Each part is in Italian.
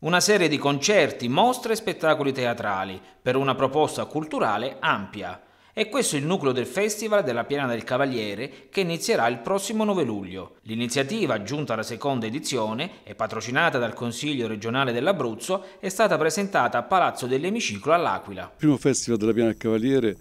Una serie di concerti, mostre e spettacoli teatrali per una proposta culturale ampia. E questo è il nucleo del Festival della Piana del Cavaliere che inizierà il prossimo 9 luglio. L'iniziativa, giunta alla seconda edizione e patrocinata dal Consiglio regionale dell'Abruzzo, è stata presentata a Palazzo dell'Emiciclo all'Aquila. Il primo Festival della Piana del Cavaliere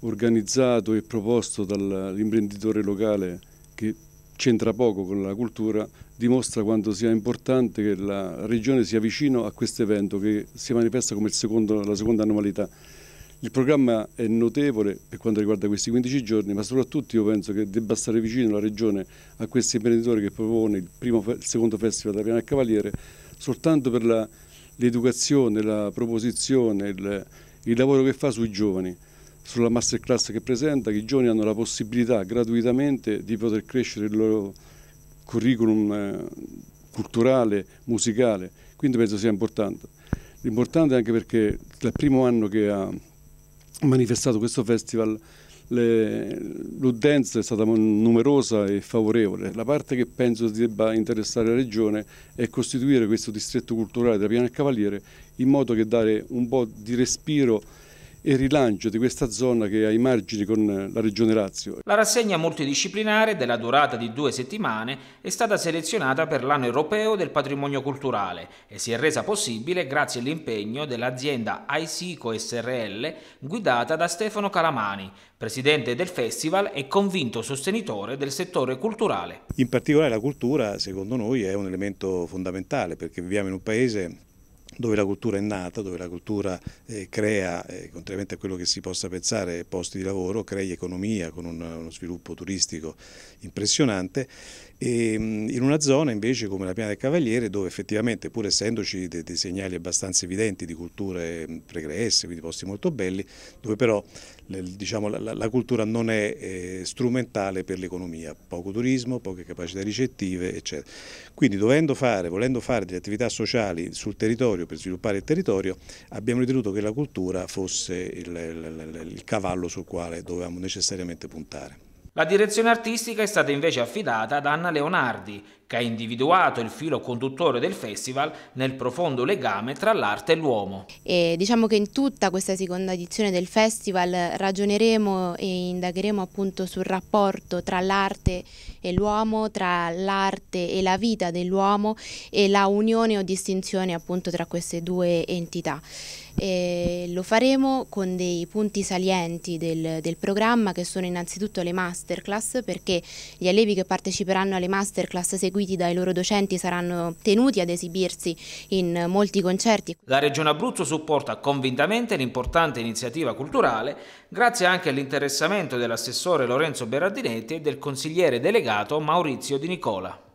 organizzato e proposto dall'imprenditore locale che c'entra poco con la cultura, dimostra quanto sia importante che la regione sia vicino a questo evento che si manifesta come secondo, la seconda annualità. Il programma è notevole per quanto riguarda questi 15 giorni, ma soprattutto io penso che debba stare vicino la regione a questi imprenditori che propone il, primo, il secondo festival da Piana Cavaliere, soltanto per l'educazione, la, la proposizione, il, il lavoro che fa sui giovani sulla masterclass che presenta, che i giovani hanno la possibilità gratuitamente di poter crescere il loro curriculum eh, culturale, musicale, quindi penso sia importante. L'importante è anche perché dal primo anno che ha manifestato questo festival l'udienza è stata numerosa e favorevole. La parte che penso debba interessare la Regione è costituire questo distretto culturale della Piana del Cavaliere in modo che dare un po' di respiro e rilancio di questa zona che ha i margini con la regione Lazio. La rassegna multidisciplinare della durata di due settimane è stata selezionata per l'anno europeo del patrimonio culturale e si è resa possibile grazie all'impegno dell'azienda ICICO SRL guidata da Stefano Calamani, presidente del festival e convinto sostenitore del settore culturale. In particolare la cultura secondo noi è un elemento fondamentale perché viviamo in un paese dove la cultura è nata, dove la cultura eh, crea, eh, contrariamente a quello che si possa pensare, posti di lavoro, crea economia con un, uno sviluppo turistico impressionante, e, ehm, in una zona invece come la Piana del Cavaliere dove effettivamente pur essendoci dei, dei segnali abbastanza evidenti di culture pregresse, quindi posti molto belli, dove però diciamo, la, la, cultura non è eh, strumentale per l'economia, poco turismo, poche capacità ricettive, eccetera. Quindi dovendo fare, volendo fare delle attività sociali sul territorio per sviluppare il territorio, abbiamo ritenuto che la cultura fosse il, il, il cavallo sul quale dovevamo necessariamente puntare. La direzione artistica è stata invece affidata ad Anna Leonardi, che ha individuato il filo conduttore del festival nel profondo legame tra l'arte e l'uomo. diciamo che in tutta questa seconda edizione del festival ragioneremo e indagheremo appunto sul rapporto tra l'arte e l'uomo, tra l'arte e la vita dell'uomo e la unione o distinzione appunto tra queste due entità. E lo faremo con dei punti salienti del, del, programma che sono innanzitutto le masterclass perché gli allievi che parteciperanno alle masterclass seguenti seguiti dai loro docenti saranno tenuti ad esibirsi in molti concerti. La Regione Abruzzo supporta convintamente l'importante iniziativa culturale grazie anche all'interessamento dell'assessore Lorenzo Berardinetti e del consigliere delegato Maurizio Di Nicola.